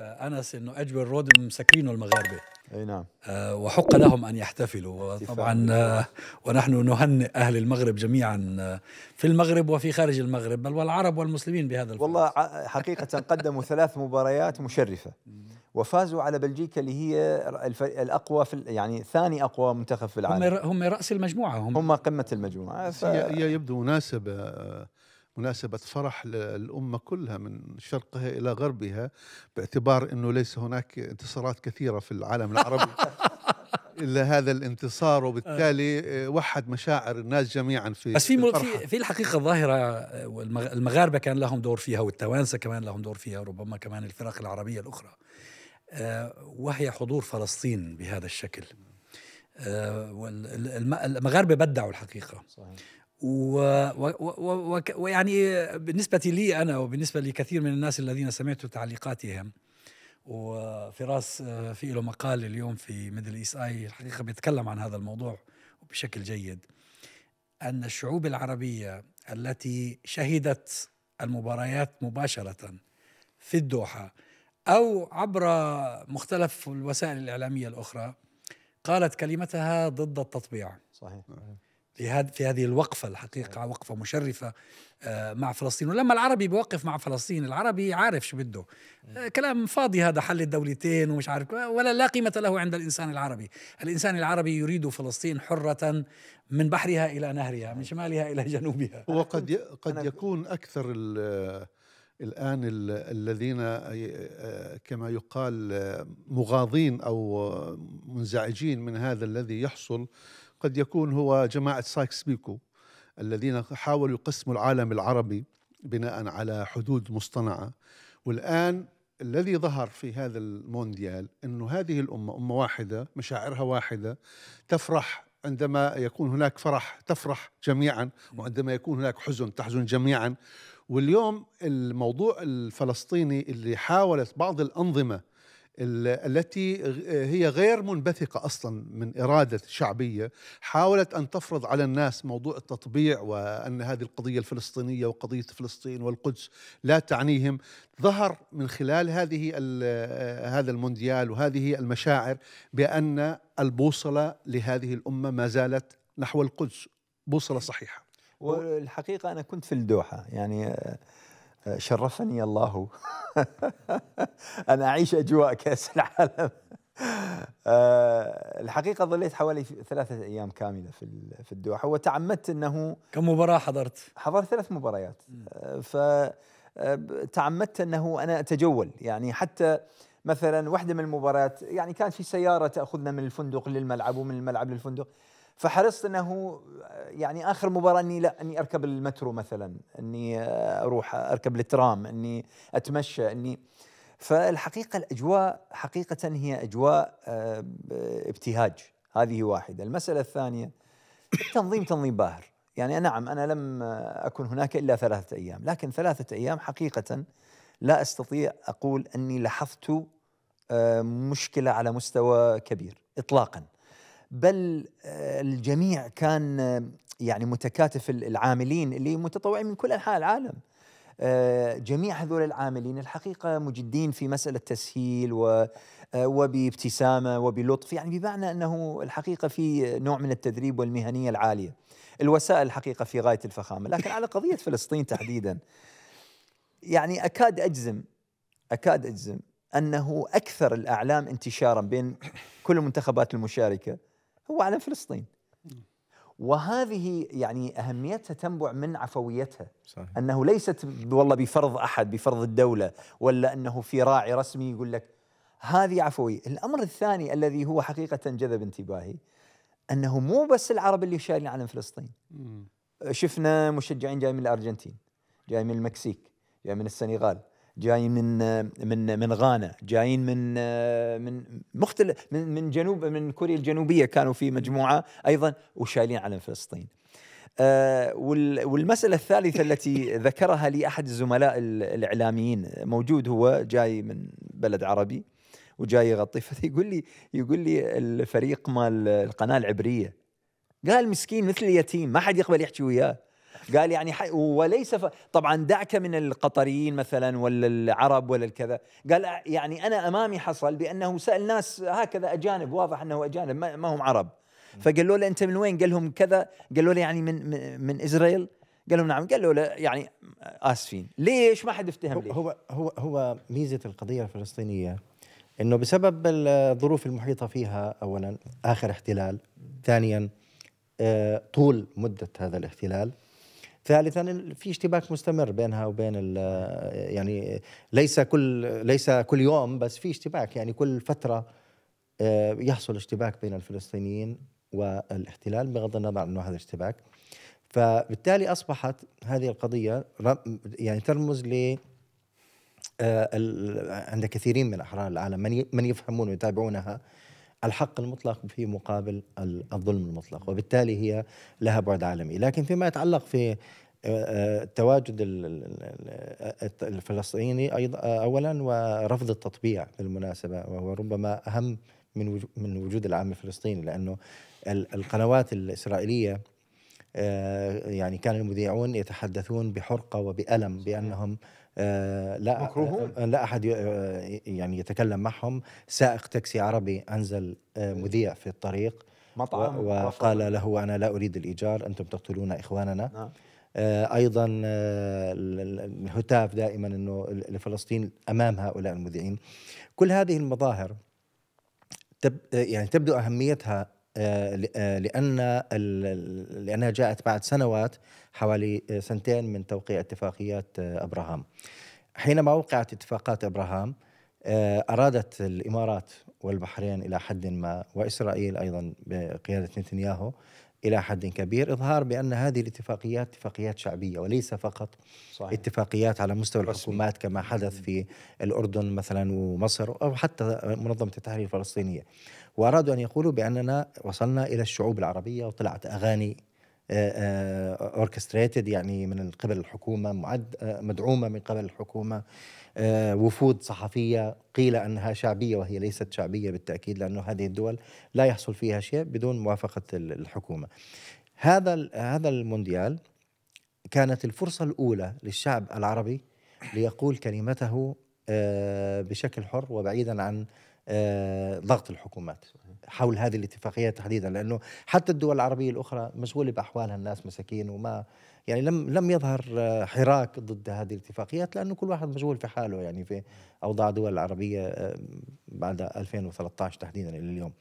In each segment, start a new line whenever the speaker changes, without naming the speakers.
انس انه اجبر رود مسكرينه المغاربه اي نعم آه وحق لهم ان يحتفلوا طبعا آه ونحن نهنئ اهل المغرب جميعا آه، في المغرب وفي خارج المغرب بل والعرب والمسلمين بهذا الفرص. والله حقيقه قدموا ثلاث مباريات مشرفه وفازوا على بلجيكا اللي هي الاقوى
في يعني ثاني اقوى منتخب في العالم
هم هم راس المجموعه هم هم قمه المجموعه ف... يبدو مناسبه آه، مناسبة فرح للأمة كلها من شرقها إلى غربها باعتبار أنه ليس هناك انتصارات كثيرة في العالم العربي إلا هذا الانتصار وبالتالي آه. آه، وحد مشاعر الناس جميعا في بس في في,
في الحقيقة ظاهرة آه، المغاربة كان لهم دور فيها والتوانسة كمان لهم دور فيها وربما كمان الفرق العربية الأخرى وهي حضور فلسطين بهذا الشكل المغاربه بدعوا الحقيقه صحيح. ويعني بالنسبة لي أنا وبالنسبة لكثير من الناس الذين سمعت تعليقاتهم وفراس آه، في له مقال اليوم في ميدل ايس اي الحقيقة بيتكلم عن هذا الموضوع بشكل جيد أن الشعوب العربية التي شهدت المباريات مباشرة في الدوحة أو عبر مختلف الوسائل الإعلامية الأخرى قالت كلمتها ضد التطبيع صحيح نعم. في هذه في هذه الوقفة الحقيقة نعم. وقفة مشرفة آه، مع فلسطين ولما العربي بيوقف مع فلسطين العربي عارف شو بده آه، كلام فاضي هذا حل الدولتين ومش عارف ولا لا قيمة له عند الإنسان العربي الإنسان العربي يريد فلسطين حرة من بحرها إلى نهرها من شمالها إلى
جنوبها وقد قد يكون أكثر الآن الذين آه، كما يقال مغاضين أو منزعجين من هذا الذي يحصل قد يكون هو جماعة سايكس بيكو الذين حاولوا يقسموا العالم العربي بناء على حدود مصطنعة والآن الذي ظهر في هذا المونديال أنه هذه الأمة أمة واحدة مشاعرها واحدة تفرح عندما يكون هناك فرح تفرح جميعا وعندما يكون هناك حزن تحزن جميعا واليوم الموضوع الفلسطيني اللي حاولت بعض الأنظمة التي هي غير منبثقة أصلا من إرادة شعبية حاولت أن تفرض على الناس موضوع التطبيع وأن هذه القضية الفلسطينية وقضية فلسطين والقدس لا تعنيهم ظهر من خلال هذه هذا المونديال وهذه المشاعر بأن البوصلة لهذه الأمة ما زالت نحو القدس بوصلة صحيحة
والحقيقة أنا كنت في الدوحة يعني شرفني الله أن أعيش أجواء كأس العالم آه، الحقيقة ظليت حوالي ثلاثة أيام كاملة في في الدوحة وتعمدت أنه كم مباراة حضرت؟ حضرت ثلاث مباريات آه، فتعمدت آه، أنه أنا أتجول يعني حتى مثلا واحدة من المباريات يعني كان في سيارة تأخذنا من الفندق للملعب ومن الملعب للفندق فحرصت انه يعني اخر مباراه اني لا اني اركب المترو مثلا اني آه، اروح اركب الترام اني اتمشى اني فالحقيقه الاجواء حقيقه هي اجواء آه، ابتهاج هذه واحده المساله الثانيه التنظيم تنظيم باهر يعني نعم انا لم اكن هناك الا ثلاثه ايام لكن ثلاثه ايام حقيقه لا استطيع اقول اني لاحظت آه، مشكله على مستوى كبير اطلاقا بل آه، الجميع كان آه، يعني متكاتف العاملين اللي متطوعين من كل انحاء العالم آه، جميع هذول العاملين الحقيقة مجدين في مسألة تسهيل و وبابتسامة وبلطف يعني بمعنى أنه الحقيقة في نوع من التدريب والمهنية العالية الوسائل الحقيقة في غاية الفخامة لكن على قضية فلسطين تحديدا يعني أكاد أجزم أكاد أجزم أنه أكثر الأعلام انتشارا بين كل المنتخبات المشاركة هو على فلسطين وهذه يعني اهميتها تنبع من عفويتها صحيح. انه ليست والله بفرض احد بفرض الدوله ولا انه في راعي رسمي يقول لك هذه عفويه الامر الثاني الذي هو حقيقه جذب انتباهي انه مو بس العرب اللي شايلين علم فلسطين شفنا مشجعين جاي من الارجنتين جاي من المكسيك جاي من السنغال جايين من من من غانا جايين من من مختلف من من جنوب من كوريا الجنوبيه كانوا في مجموعه ايضا وشايلين على فلسطين آه، والمسألة الثالثة التي ذكرها لي أحد الزملاء الإعلاميين موجود هو جاي من بلد عربي وجاي يغطي فيقول لي يقول لي الفريق مال القناة العبرية قال مسكين مثل اليتيم ما حد يقبل يحكي وياه قال يعني حي... وليس ف... طبعا دعك من القطريين مثلا ولا العرب ولا الكذا قال يعني انا امامي حصل بانه سال ناس هكذا اجانب واضح انه اجانب ما, ما هم عرب فقالوا له انت من وين؟ قال لهم كذا قالوا له يعني من من, من اسرائيل قال لهم نعم قالوا له يعني اسفين ليش ما حد افتهم ليش هو هو هو
ميزه القضيه الفلسطينيه انه بسبب الظروف المحيطه فيها اولا اخر احتلال ثانيا آه، طول مده هذا الاحتلال ثالثا في اشتباك مستمر بينها وبين يعني ليس كل ليس كل يوم بس في اشتباك يعني كل فتره آه، يحصل اشتباك بين الفلسطينيين والاحتلال بغض النظر عن هذا الاشتباك فبالتالي اصبحت هذه القضيه يعني ترمز ل آه، عند كثيرين من احرار العالم من يفهمون ويتابعونها الحق المطلق في مقابل الظلم المطلق وبالتالي هي لها بعد عالمي لكن فيما يتعلق في التواجد آه، آه، الفلسطيني ايضا آه، اولا ورفض التطبيع بالمناسبه وهو ربما اهم من من وجود العام الفلسطيني لانه القنوات الاسرائيليه يعني كان المذيعون يتحدثون بحرقه وبالم بانهم آه، لا مكروهون آه، لا احد آه، يعني يتكلم معهم سائق تاكسي عربي انزل مذيع في الطريق مطعم وقال له انا لا اريد الايجار انتم تقتلون اخواننا نعم. ايضا الهتاف دائما انه لفلسطين امام هؤلاء المذيعين كل هذه المظاهر تب يعني تبدو اهميتها آه، آه، لأن لأنها جاءت بعد سنوات حوالي آه، سنتين من توقيع اتفاقيات أبراهام حينما وقعت اتفاقات أبراهام أرادت الإمارات والبحرين إلى حد ما وإسرائيل أيضا بقيادة نتنياهو الى حد كبير اظهار بان هذه الاتفاقيات اتفاقيات شعبيه وليس فقط صحيح. اتفاقيات على مستوى رسمي. الحكومات كما حدث في الاردن مثلا ومصر او حتى منظمه التحرير الفلسطينيه وارادوا ان يقولوا باننا وصلنا الى الشعوب العربيه وطلعت اغاني اوركستريتد آه، آه، يعني من قبل الحكومه معد آه، مدعومه من قبل الحكومه وفود صحفيه قيل انها شعبيه وهي ليست شعبيه بالتاكيد لانه هذه الدول لا يحصل فيها شيء بدون موافقه الحكومه. هذا هذا المونديال كانت الفرصه الاولى للشعب العربي ليقول كلمته بشكل حر وبعيدا عن ضغط الحكومات. حول هذه الاتفاقيات تحديدا لانه حتى الدول العربيه الاخرى مشغوله باحوالها الناس مساكين وما يعني لم لم يظهر حراك ضد هذه الاتفاقيات لانه كل واحد مشغول في حاله يعني في اوضاع الدول العربيه بعد 2013 تحديدا الى اليوم.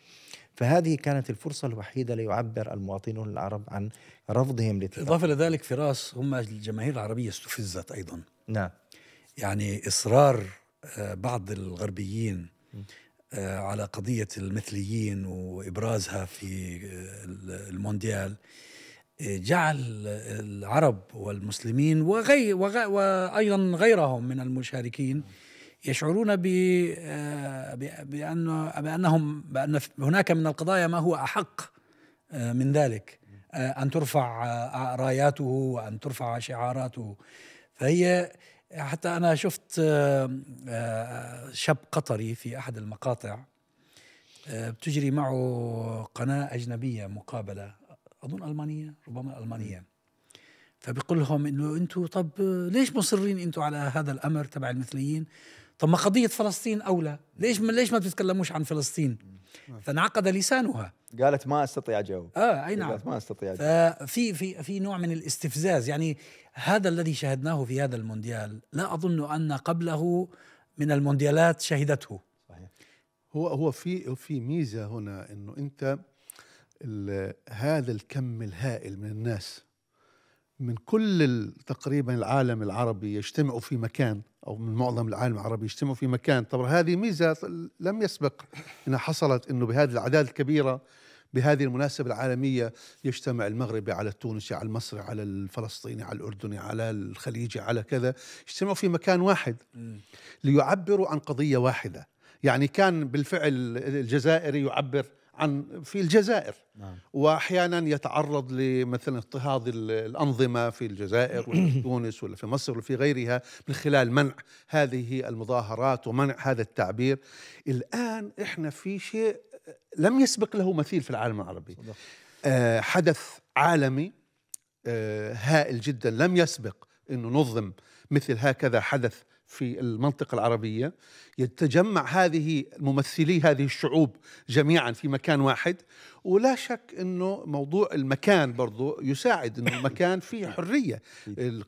فهذه كانت الفرصة الوحيدة ليعبر المواطنون العرب عن رفضهم للاتفاق إضافة
لذلك فراس هم الجماهير العربية استفزت أيضا نعم يعني إصرار آه، بعض الغربيين آه، على قضية المثليين وإبرازها في آه، المونديال آه، جعل العرب والمسلمين وغي وأيضا غيرهم من المشاركين يشعرون بأن بأنهم بأن هناك من القضايا ما هو أحق من ذلك أن ترفع راياته وأن ترفع شعاراته فهي حتى انا شفت آه، آه، شاب قطري في احد المقاطع آه، بتجري معه قناه اجنبيه مقابله اظن المانيه ربما المانيه فبيقول لهم انه انتم طب ليش مصرين انتم على هذا الامر تبع المثليين؟ طب ما قضيه فلسطين اولى، ليش ما ليش ما بتتكلموش عن فلسطين؟ نعم. فانعقد لسانها
قالت ما استطيع اجاوب اه اي نعم قالت ما استطيع أجاوب.
ففي في في نوع من الاستفزاز يعني هذا الذي شهدناه في هذا المونديال لا اظن ان قبله من المونديالات شهدته صحيح
هو هو في في ميزه هنا انه انت هذا الكم الهائل من الناس من كل تقريبا العالم العربي يجتمعوا في مكان او من معظم العالم العربي يجتمعوا في مكان طبعا هذه ميزه لم يسبق انها حصلت انه بهذه الاعداد الكبيره بهذه المناسبة العالمية يجتمع المغربي على التونسي على المصري على الفلسطيني على الأردني على الخليجي على كذا يجتمعوا في مكان واحد ليعبروا عن قضية واحدة يعني كان بالفعل الجزائري يعبر عن في الجزائر نعم. واحيانا يتعرض لمثلا اضطهاد الانظمه في الجزائر ولا في تونس ولا في مصر ولا في غيرها من خلال منع هذه المظاهرات ومنع هذا التعبير الان احنا في شيء لم يسبق له مثيل في العالم العربي آه حدث عالمي آه هائل جدا لم يسبق انه نظم مثل هكذا حدث في المنطقة العربية يتجمع هذه ممثلي هذه الشعوب جميعا في مكان واحد ولا شك انه موضوع المكان برضه يساعد انه المكان فيه حريه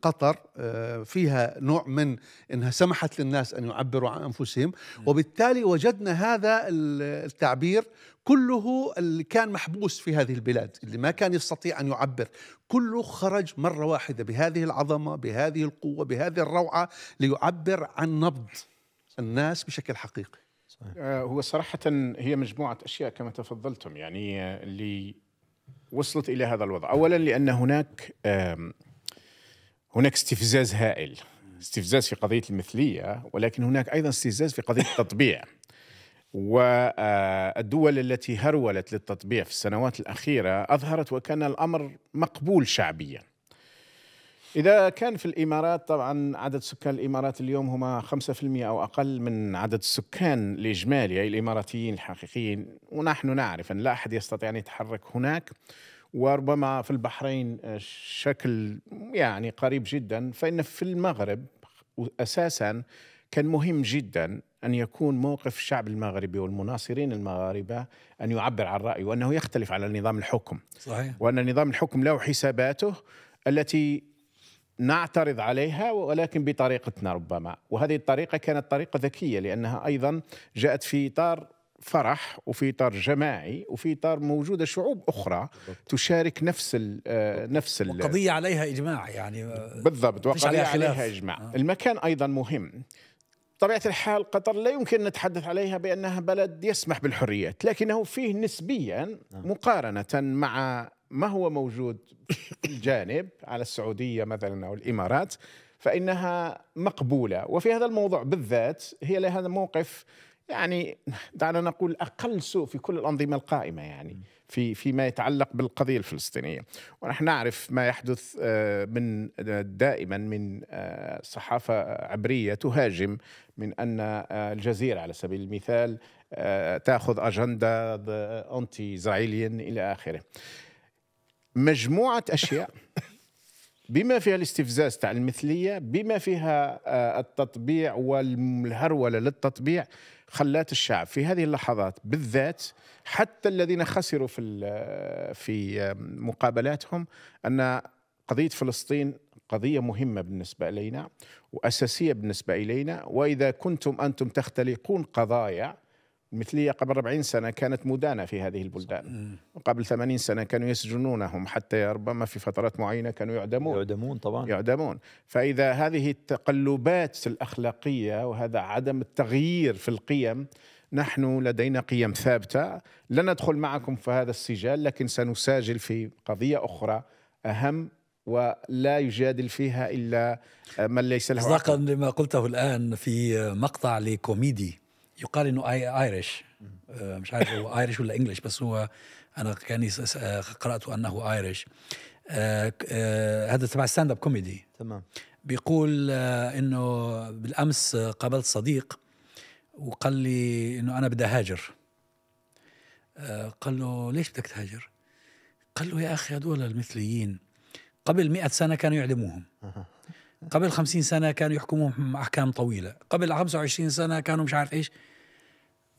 قطر آه، فيها نوع من انها سمحت للناس ان يعبروا عن انفسهم وبالتالي وجدنا هذا التعبير كله اللي كان محبوس في هذه البلاد اللي ما كان يستطيع أن يعبر كله خرج مرة واحدة بهذه العظمة بهذه القوة بهذه الروعة ليعبر عن نبض الناس بشكل حقيقي صحيح. آه، هو صراحة هي مجموعة أشياء كما تفضلتم
يعني آه، اللي وصلت إلى هذا الوضع أولا لأن هناك هناك استفزاز هائل استفزاز في قضية المثلية ولكن هناك أيضا استفزاز في قضية التطبيع والدول التي هرولت للتطبيع في السنوات الأخيرة أظهرت وكان الأمر مقبول شعبيا إذا كان في الإمارات طبعا عدد سكان الإمارات اليوم هما 5% أو أقل من عدد السكان الإجمالي أي الإماراتيين الحقيقيين ونحن نعرف أن لا أحد يستطيع أن يتحرك هناك وربما في البحرين آه، شكل يعني قريب جدا فإن في المغرب أساسا كان مهم جدا أن يكون موقف الشعب المغربي والمناصرين المغاربة أن يعبر عن رأيه وأنه يختلف على نظام الحكم صحيح. وأن نظام الحكم له حساباته التي نعترض عليها ولكن بطريقتنا ربما وهذه الطريقة كانت طريقة ذكية لأنها أيضا جاءت في إطار فرح وفي اطار جماعي وفي اطار موجوده شعوب اخرى تشارك نفس الـ آه، نفس القضيه
عليها اجماع يعني آه، بالضبط وقضيه عليها, عليها اجماع آه.
المكان ايضا مهم بطبيعة الحال قطر لا يمكن أن نتحدث عليها بأنها بلد يسمح بالحريات لكنه فيه نسبيا نعم. مقارنة مع ما هو موجود في الجانب على السعودية مثلا أو الإمارات فإنها مقبولة وفي هذا الموضوع بالذات هي لها موقف يعني دعنا نقول اقل سوء في كل الانظمه القائمه يعني في فيما يتعلق بالقضيه الفلسطينيه ونحن نعرف ما يحدث آه، من آه، دائما من آه، صحافه عبريه تهاجم من ان الجزيره على سبيل المثال تاخذ اجنده انتي اسرائيليان الى اخره مجموعه اشياء بما فيها الاستفزاز تاع المثليه بما فيها التطبيع والهرولة للتطبيع خلات الشعب في هذه اللحظات بالذات حتى الذين خسروا في في مقابلاتهم ان قضيه فلسطين قضيه مهمه بالنسبه الينا واساسيه بالنسبه الينا واذا كنتم انتم تختلقون قضايا مثلية قبل 40 سنة كانت مدانة في هذه البلدان قبل 80 سنة كانوا يسجنونهم حتى ربما في فترات معينة كانوا يعدمون يعدمون طبعا يعدمون فإذا هذه التقلبات الأخلاقية وهذا عدم التغيير في القيم نحن لدينا قيم ثابتة لن ندخل معكم في هذا السجال لكن سنساجل في قضية أخرى أهم ولا يجادل فيها إلا من ليس له صدقا
لما قلته الآن في مقطع لكوميدي يقال انه ايرش آه، مش عارف هو ايرش ولا انجلش بس هو انا كاني قرات انه ايرش آه، آه، هذا تبع ستاند اب كوميدي تمام بيقول آه، انه بالامس قابلت صديق وقال لي انه انا بدي اهاجر قال له ليش بدك تهاجر؟ قال له يا اخي هذول المثليين قبل مئة سنه كانوا يعدموهم قبل خمسين سنه كانوا يحكموهم احكام طويله قبل 25 سنه كانوا مش عارف ايش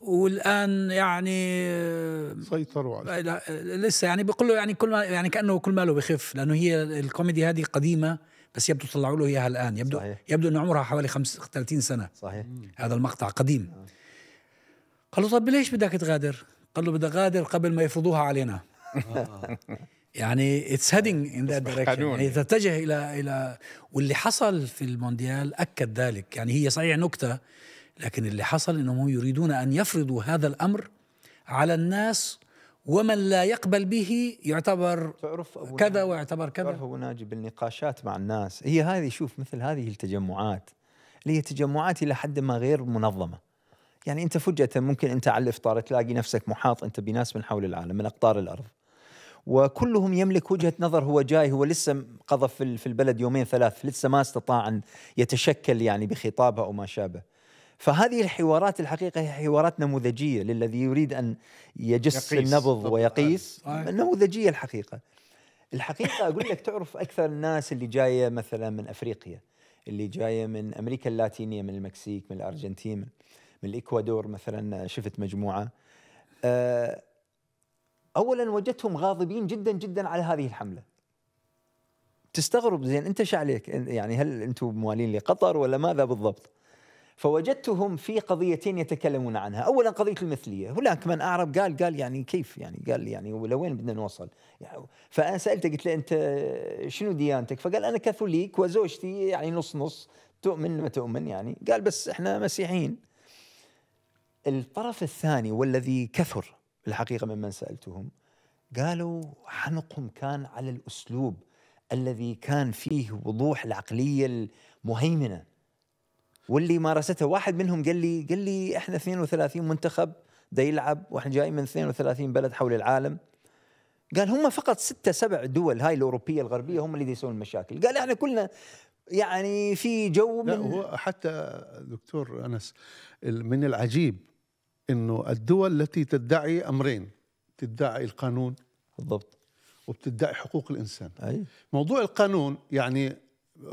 والان يعني سيطروا عليه لسه يعني بيقول له يعني كل ما يعني كانه كل ماله بخف لانه هي الكوميدي هذه قديمه بس يبدو طلعوا له اياها الان يبدو صحيح. يبدو انه عمرها حوالي 35 سنه صحيح هذا المقطع قديم آه. قال له طب ليش بدك تغادر؟ قال له بدي اغادر قبل ما يفرضوها علينا آه. يعني اتس هيدنج ان ذات دايركشن يعني تتجه الى الى واللي حصل في المونديال اكد ذلك يعني هي صحيح نكته لكن اللي حصل انهم يريدون ان يفرضوا هذا الامر على الناس ومن لا يقبل به يعتبر تعرف أبو كذا ويعتبر كذا تعرف ابو ناجي بالنقاشات
مع الناس هي هذه شوف مثل هذه التجمعات اللي هي تجمعات الى حد ما غير منظمه يعني انت فجاه ممكن انت على الافطار تلاقي نفسك محاط انت بناس من حول العالم من اقطار الارض وكلهم يملك وجهه نظر هو جاي هو لسه قضى في البلد يومين ثلاث لسه ما استطاع ان يتشكل يعني بخطابه او ما شابه فهذه الحوارات الحقيقة هي حوارات نموذجية للذي يريد أن يجس يقيس. النبض ويقيس نموذجية الحقيقة الحقيقة أقول لك تعرف أكثر الناس اللي جاية مثلا من أفريقيا اللي جاية من أمريكا اللاتينية من المكسيك من الأرجنتين من الإكوادور مثلا شفت مجموعة آه، أولا وجدتهم غاضبين جدا جدا على هذه الحملة تستغرب زين انت شو عليك يعني هل انتم موالين لقطر ولا ماذا بالضبط فوجدتهم في قضيتين يتكلمون عنها أولا قضية المثلية هناك من أعرب قال قال يعني كيف يعني قال يعني لوين بدنا نوصل يعني فأنا سألته قلت له أنت شنو ديانتك فقال أنا كاثوليك وزوجتي يعني نص نص تؤمن ما تؤمن يعني قال بس إحنا مسيحيين الطرف الثاني والذي كثر الحقيقة ممن سألتهم قالوا حنقهم كان على الأسلوب الذي كان فيه وضوح العقلية المهيمنة واللي مارستها واحد منهم قال لي قال لي احنا 32 منتخب دا يلعب واحنا جايين من 32 بلد حول العالم قال هم فقط ستة سبع دول هاي الأوروبية الغربية هم اللي يسوون المشاكل قال احنا كلنا يعني في جو
من لا هو حتى دكتور أنس من العجيب أنه الدول التي تدعي أمرين تدعي القانون بالضبط وبتدعي حقوق الإنسان أي. موضوع القانون يعني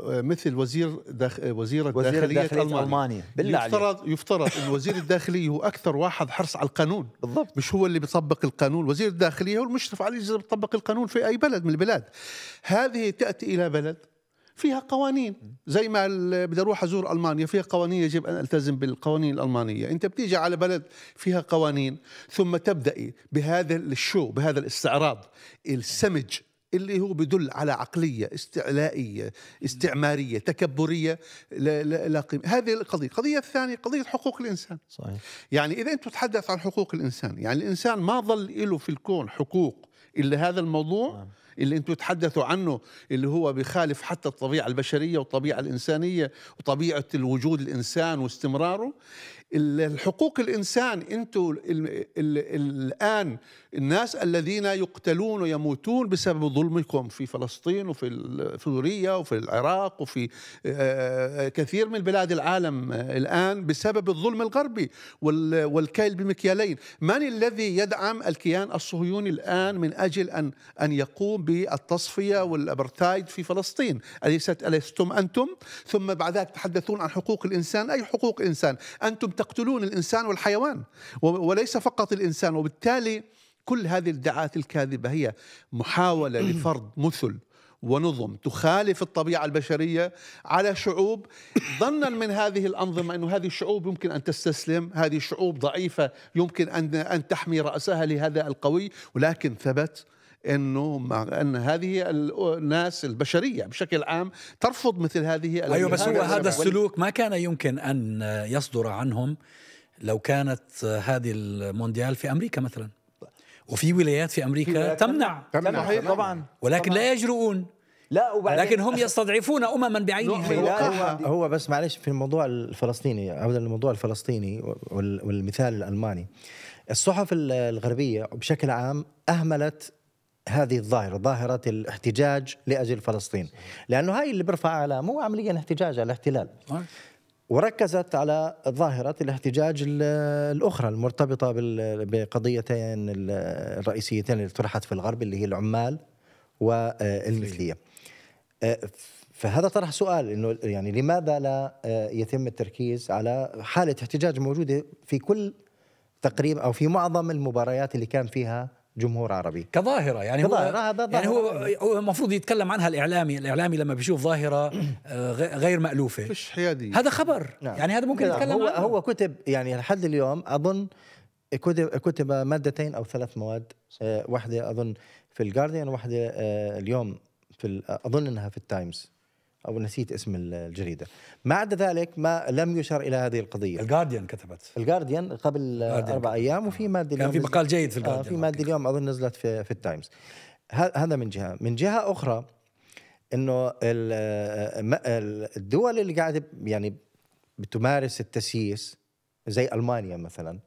مثل وزير داخ... وزيرة, وزير الداخليه, داخلية ألمانيا, ألمانيا. بالله يفترض عليك. يفترض ان وزير الداخلية هو أكثر واحد حرص على القانون بالضبط مش هو اللي بيطبق القانون وزير الداخلية هو المشرف عليه إذا بيطبق القانون في أي بلد من البلاد هذه تأتي إلى بلد فيها قوانين زي ما بدي اروح ازور المانيا فيها قوانين يجب ان التزم بالقوانين الالمانيه انت بتيجي على بلد فيها قوانين ثم تبدأي بهذا الشو بهذا الاستعراض السمج اللي هو بدل على عقليه استعلائيه استعماريه تكبريه لا, لا, لا قيمة. هذه القضيه القضيه الثانيه قضيه حقوق الانسان صحيح. يعني اذا انت تتحدث عن حقوق الانسان يعني الانسان ما ظل له في الكون حقوق الا هذا الموضوع آه. اللي انتم تحدثوا عنه اللي هو بخالف حتى الطبيعه البشريه والطبيعه الانسانيه وطبيعه الوجود الانسان واستمراره الحقوق الانسان انتم الان الناس الذين يقتلون ويموتون بسبب ظلمكم في فلسطين وفي سوريا وفي العراق وفي آه، آه، كثير من بلاد العالم آه، الان بسبب الظلم الغربي والكيل بمكيالين من الذي يدعم الكيان الصهيوني الان من اجل ان ان يقوم بالتصفية والأبرتايد في فلسطين أليست ألستم أنتم ثم بعد ذلك تحدثون عن حقوق الإنسان أي حقوق إنسان أنتم تقتلون الإنسان والحيوان وليس فقط الإنسان وبالتالي كل هذه الادعاءات الكاذبة هي محاولة لفرض مثل ونظم تخالف الطبيعة البشرية على شعوب ظنا من هذه الأنظمة أن هذه الشعوب يمكن أن تستسلم هذه الشعوب ضعيفة يمكن أن أن تحمي رأسها لهذا القوي ولكن ثبت انه مع ان هذه الناس البشريه بشكل عام ترفض مثل هذه ايوه بس هو هذا السلوك
ما كان يمكن ان يصدر عنهم لو كانت هذه المونديال في امريكا مثلا وفي ولايات في امريكا في تمنع تمنع طبعا ولكن طبعاً. لا يجرؤون لا وبعدين لكن هم يستضعفون امما بعينها
هو, هو بس معلش في الموضوع الفلسطيني عودا للموضوع الفلسطيني والمثال الالماني الصحف الغربيه بشكل عام اهملت هذه الظاهرة ظاهرة الاحتجاج لأجل فلسطين لأنه هاي اللي بيرفع علامه هو عمليا احتجاج على الاحتلال وركزت على ظاهرة الاحتجاج الأخرى المرتبطة بقضيتين الرئيسيتين اللي طرحت في الغرب اللي هي العمال والمثلية فهذا طرح سؤال انه يعني لماذا لا آه، يتم التركيز على حاله احتجاج موجوده في كل تقريبا او في معظم المباريات اللي كان فيها جمهور عربي كظاهره
يعني كظاهرة هو يعني هو هو المفروض يتكلم عنها الاعلامي الاعلامي لما بيشوف ظاهره آه، غير مالوفه مش حيادي هذا خبر نعم. يعني هذا ممكن يتكلم هو عنه. هو
كتب يعني لحد اليوم اظن كتب كتب مادتين او ثلاث مواد آه، واحده اظن في الجارديان واحده آه، اليوم في اظن انها في التايمز او نسيت اسم الجريده ما عدا ذلك ما لم يشر الى هذه القضيه الجارديان كتبت الجارديان قبل Guardian اربع ايام وفي آه. ماده اليوم كان في مقال جيد في آه، الجارديان في ماده اليوم اظن نزلت في, في التايمز هذا من جهه من جهه اخرى انه آه، الدول اللي قاعده يعني بتمارس التسييس زي المانيا مثلا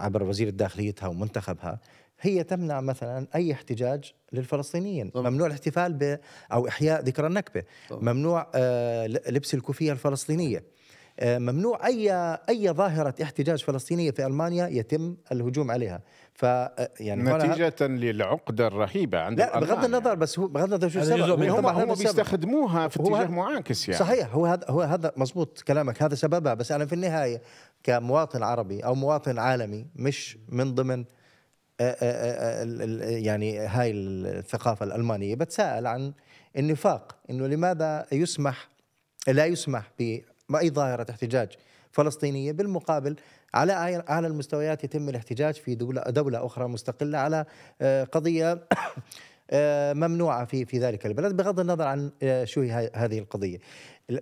عبر وزير داخليتها ومنتخبها هي تمنع مثلا اي احتجاج للفلسطينيين طبعا. ممنوع الاحتفال ب او احياء ذكرى النكبه طبعا. ممنوع آه، لبس الكوفيه الفلسطينيه آه، ممنوع اي اي ظاهره احتجاج فلسطينيه في المانيا يتم الهجوم عليها ف آه، يعني نتيجه
للعقده الرهيبه عند لا بغض يعني. النظر بس هو بغض النظر شو السبب هم, هم بيستخدموها
في اتجاه معاكس يعني صحيح هو هذا هو هذا مزبوط كلامك هذا سببها بس انا في النهايه كمواطن عربي او مواطن عالمي مش من ضمن يعني هاي الثقافة الألمانية بتساءل عن النفاق أنه لماذا يسمح لا يسمح بأي ظاهرة احتجاج فلسطينية بالمقابل على أعلى المستويات يتم الاحتجاج في دولة, دولة أخرى مستقلة على قضية ممنوعة في في ذلك البلد بغض النظر عن شو هي هذه القضية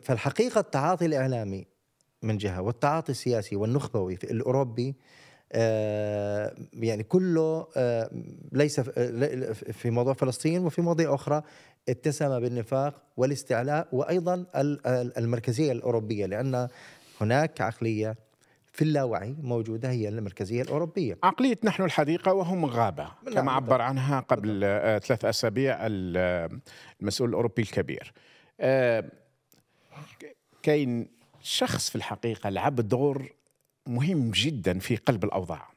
فالحقيقة التعاطي الإعلامي من جهة والتعاطي السياسي والنخبوي في الأوروبي آه، يعني كله آه، ليس آه، في موضوع فلسطين وفي مواضيع اخرى اتسم بالنفاق والاستعلاء وايضا المركزيه الاوروبيه لان هناك عقليه في اللاوعي موجودة هي المركزية الأوروبية عقلية نحن الحديقة وهم غابة نعم، كما
عبر عنها قبل ثلاث أسابيع المسؤول الأوروبي الكبير كاين شخص في الحقيقة لعب دور مهم جدا في قلب الاوضاع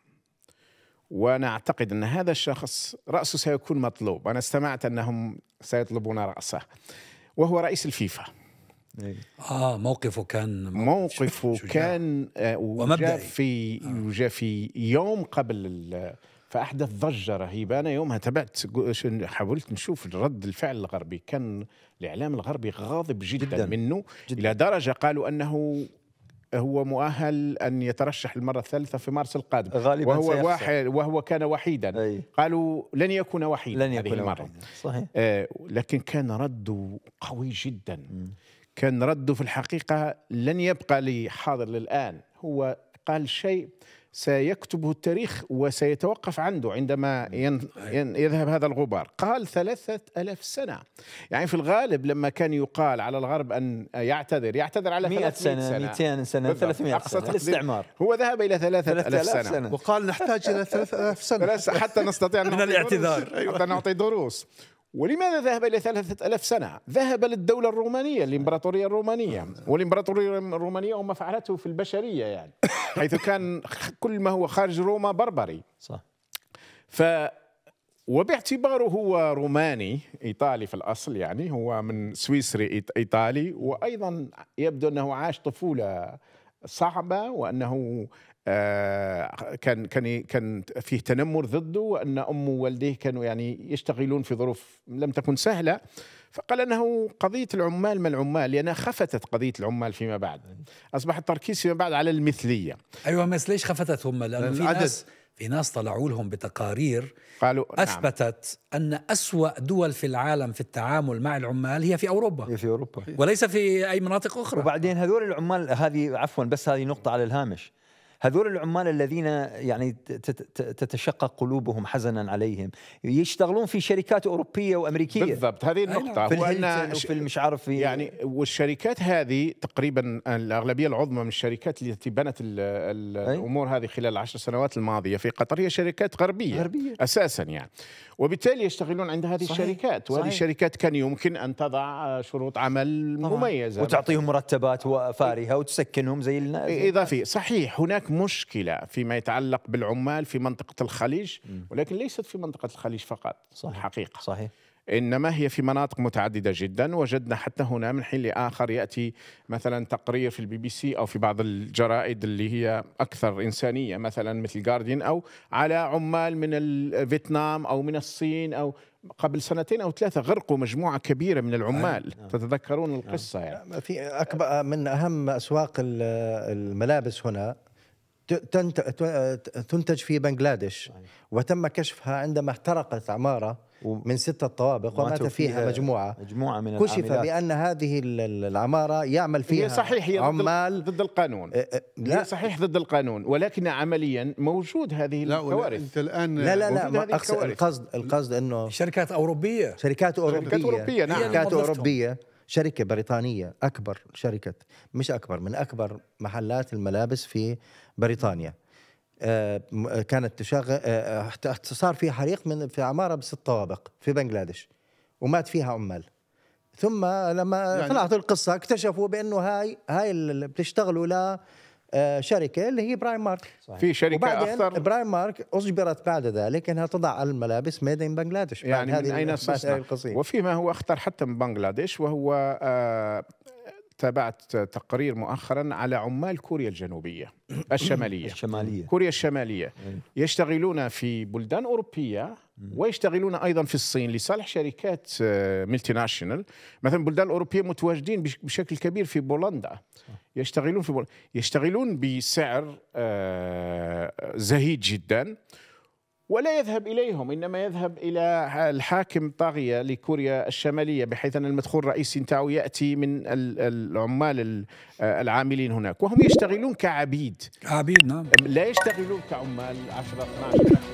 وانا اعتقد ان هذا الشخص راسه سيكون مطلوب انا استمعت انهم سيطلبون راسه وهو رئيس الفيفا اه موقفه كان موقفه, كان ومبدأ في آه. في آه. يوم قبل فاحدث ضجه رهيبه انا يومها تبعت حاولت نشوف رد الفعل الغربي كان الاعلام الغربي غاضب جدا, جداً منه جداً الى درجه قالوا انه هو مؤهل ان يترشح للمره الثالثه في مارس القادم غالبا وهو سيحصل. واحد وهو كان وحيدا أي. قالوا لن يكون وحيدا لن يكون هذه المره وحيدا. صحيح آه لكن كان رده قوي جدا م. كان رده في الحقيقه لن يبقى لي حاضر للان هو قال شيء سيكتبه التاريخ وسيتوقف عنده عندما يذهب هذا الغبار قال ثلاثة ألف سنة يعني في الغالب لما كان يقال على الغرب أن يعتذر يعتذر على 100 سنة 200 سنة 300 سنة الاستعمار هو ذهب إلى 3000 سنة. سنة وقال نحتاج إلى 3000 سنة حتى نستطيع من الاعتذار أيوة. حتى نعطي دروس ولماذا ذهب إلى ثلاثة ألف سنة؟ ذهب للدولة الرومانية الإمبراطورية الرومانية آه. والإمبراطورية الرومانية وما فعلته في البشرية يعني حيث كان كل ما هو خارج روما بربري صح ف وباعتباره هو روماني ايطالي في الاصل يعني هو من سويسري ايطالي وايضا يبدو انه عاش طفوله صعبه وانه آه، كان كان كان فيه تنمر ضده وان امه ووالديه كانوا يعني يشتغلون في ظروف لم تكن سهله فقال انه قضيه العمال ما العمال لانها خفتت قضيه العمال فيما بعد اصبح التركيز فيما بعد على المثليه
ايوه بس ليش خفتت هم لانه في ناس في ناس طلعوا لهم بتقارير قالوا نعم. اثبتت نعم. ان اسوا دول في العالم في التعامل مع العمال هي في اوروبا هي في اوروبا وليس في اي مناطق اخرى وبعدين هذول العمال هذه عفوا بس هذه نقطه على الهامش
هذول العمال الذين يعني تتشقق قلوبهم حزنا عليهم يشتغلون في شركات أوروبية وأمريكية بالضبط هذه نعم. النقطة في وأن وفي مش عارف
في يعني والشركات هذه تقريبا الأغلبية العظمى من الشركات التي بنت الأمور هذه خلال العشر سنوات الماضية في قطر هي شركات غربية, غربية. أساسا يعني وبالتالي يشتغلون عند هذه صحيح. الشركات وهذه صحيح. الشركات كان يمكن أن تضع شروط عمل مميزة وتعطيهم
مرتبات فارهة وتسكنهم زي
إضافي صحيح هناك مشكله فيما يتعلق بالعمال في منطقه الخليج ولكن ليست في منطقه الخليج فقط صحيح. الحقيقه صحيح انما هي في مناطق متعدده جدا وجدنا حتى هنا من حين لاخر ياتي مثلا تقرير في البي بي سي او في بعض الجرائد اللي هي اكثر انسانيه مثلا مثل جارديان او على عمال من فيتنام او من الصين او قبل سنتين او ثلاثه غرقوا مجموعه كبيره من العمال آه. آه. تتذكرون نعم. القصه آه. يعني
نعم. في اكبر من اهم اسواق الملابس هنا تنتج في بنغلاديش وتم كشفها عندما احترقت عمارة من ستة طوابق ومات فيها مجموعة مجموعة من كشف العاملات. بأن هذه العمارة يعمل فيها هي صحيح هي عمال ضد القانون أه، أه، لا هي صحيح
ضد القانون ولكن عمليا موجود هذه لا الكوارث انت الان لا لا لا
القصد القصد انه شركات اوروبيه شركات اوروبيه شركات اوروبيه نعم شركات اوروبيه شركه بريطانيه اكبر شركه مش اكبر من اكبر محلات الملابس في بريطانيا آه، آه، كانت تشغل آه، صار في حريق من في عماره بست طوابق في بنغلاديش ومات فيها عمال ثم لما يعني طلعت القصه اكتشفوا بانه هاي هاي اللي بتشتغلوا لا آه، شركه اللي هي برايم مارك صحيح. في شركه اكثر برايم مارك اجبرت بعد ذلك انها تضع الملابس ميد ان بنجلاديش يعني من اين القصير وفيما هو اخطر حتى من بنجلاديش وهو
آه، تابعت تقرير مؤخرا على عمال كوريا الجنوبية الشمالية الشمالية كوريا الشمالية يشتغلون في بلدان أوروبية ويشتغلون أيضا في الصين لصالح شركات ملتي آه، ناشونال مثلا بلدان اوروبيه متواجدين بشكل كبير في بولندا يشتغلون في بولندا. يشتغلون بسعر آه، زهيد جدا ولا يذهب إليهم إنما يذهب إلى الحاكم طاغية لكوريا الشمالية بحيث أن المدخول الرئيسي نتاعو يأتي من العمال آه، العاملين هناك وهم يشتغلون كعبيد عبيد
نعم لا يشتغلون كعمال 10 12